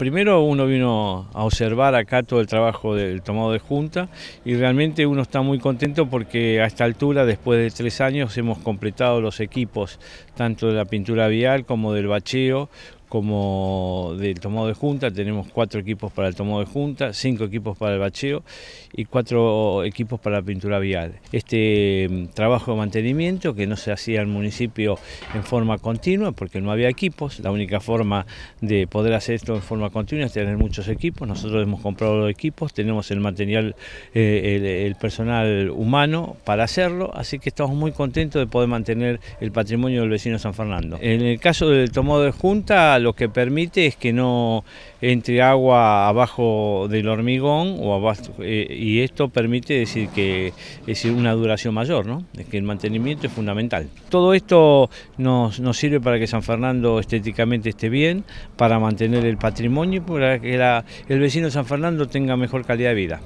Primero uno vino a observar acá todo el trabajo del tomado de junta y realmente uno está muy contento porque a esta altura, después de tres años, hemos completado los equipos tanto de la pintura vial como del bacheo, como del tomado de junta, tenemos cuatro equipos para el tomado de junta, cinco equipos para el bacheo y cuatro equipos para la pintura vial. Este mm, trabajo de mantenimiento que no se hacía en el municipio en forma continua porque no había equipos, la única forma de poder hacer esto en forma continua es tener muchos equipos, nosotros hemos comprado los equipos, tenemos el material, eh, el, el personal humano para hacerlo, así que estamos muy contentos de poder mantener el patrimonio del vecino San Fernando. En el caso del tomado de junta, lo que permite es que no entre agua abajo del hormigón o eh, y esto permite decir que es una duración mayor, ¿no? Es que el mantenimiento es fundamental. Todo esto nos, sirve para que San Fernando estéticamente esté bien, para mantener el patrimonio y para que el vecino de San Fernando tenga mejor calidad de vida.